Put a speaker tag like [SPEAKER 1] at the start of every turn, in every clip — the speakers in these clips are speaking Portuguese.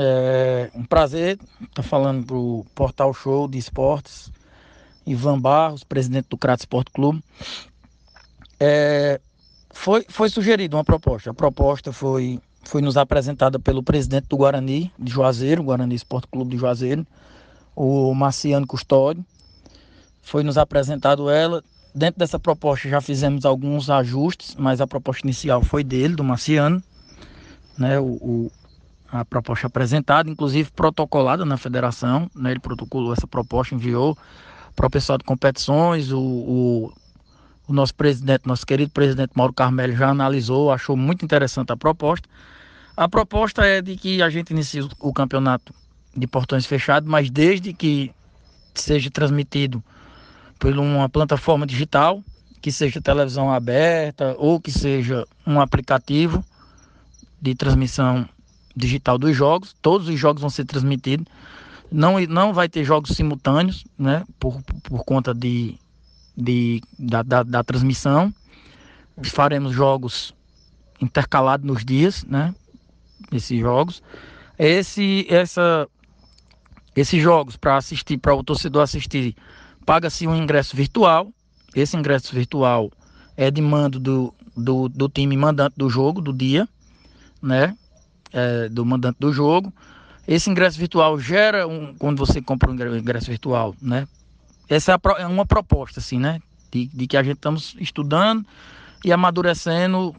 [SPEAKER 1] É um prazer estar tá falando para o Portal Show de Esportes, Ivan Barros, presidente do Crato Esporte Clube. É, foi, foi sugerida uma proposta. A proposta foi, foi nos apresentada pelo presidente do Guarani, de Juazeiro, Guarani Esporte Clube de Juazeiro, o Marciano Custódio. Foi nos apresentado ela. Dentro dessa proposta já fizemos alguns ajustes, mas a proposta inicial foi dele, do Marciano. Né, o, o, a proposta apresentada, inclusive protocolada na federação, né? ele protocolou essa proposta, enviou para o pessoal de competições, o, o, o, nosso presidente, nosso querido presidente Mauro Carmelo já analisou, achou muito interessante a proposta. A proposta é de que a gente inicie o campeonato de portões fechados, mas desde que seja transmitido por uma plataforma digital, que seja televisão aberta ou que seja um aplicativo de transmissão digital dos jogos, todos os jogos vão ser transmitidos. Não, não vai ter jogos simultâneos, né? Por, por conta de, de, da, da, da transmissão. Faremos jogos intercalados nos dias, né? Esses jogos. Esse, essa, esses jogos para assistir, para o torcedor assistir, paga-se um ingresso virtual. Esse ingresso virtual é de mando do, do, do time mandante do jogo, do dia, né? é, do mandante do jogo. Esse ingresso virtual gera um, quando você compra um ingresso virtual, né? Essa é, é uma proposta, assim, né? De, de que a gente estamos estudando e amadurecendo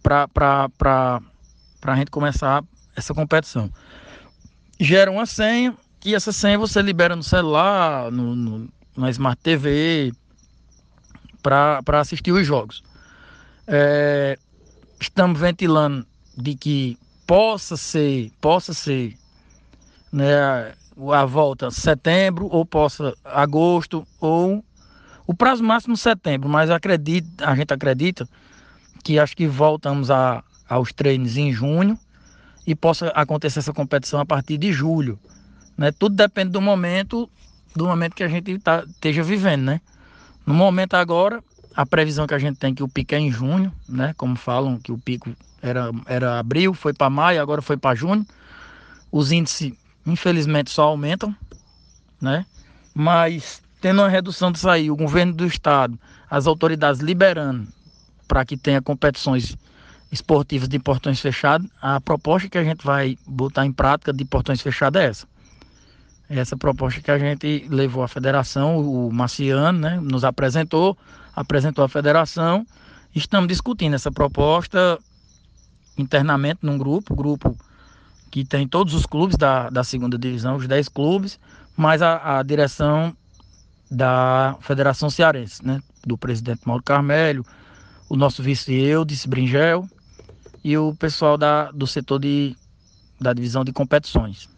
[SPEAKER 1] para a gente começar essa competição. Gera uma senha e essa senha você libera no celular, no, no na Smart TV, para assistir os jogos. É, estamos ventilando de que possa ser, possa ser né, a volta setembro ou possa agosto ou o prazo máximo setembro, mas acredito, a gente acredita que acho que voltamos a, aos treinos em junho e possa acontecer essa competição a partir de julho. Né? Tudo depende do momento, do momento que a gente tá, esteja vivendo, né? No momento agora, a previsão que a gente tem é que o pico é em junho, né? Como falam que o pico era, era abril, foi para maio, agora foi para junho. Os índices, infelizmente, só aumentam, né? Mas tendo uma redução disso aí, o governo do estado, as autoridades liberando para que tenha competições esportivas de portões fechados, a proposta que a gente vai botar em prática de portões fechados é essa essa proposta que a gente levou à federação, o Marciano né, nos apresentou, apresentou à federação. Estamos discutindo essa proposta internamente num grupo, grupo que tem todos os clubes da, da segunda divisão, os 10 clubes, mas a, a direção da Federação Cearense, né, do presidente Mauro Carmelho, o nosso vice Eudes Bringel e o pessoal da, do setor de, da divisão de competições.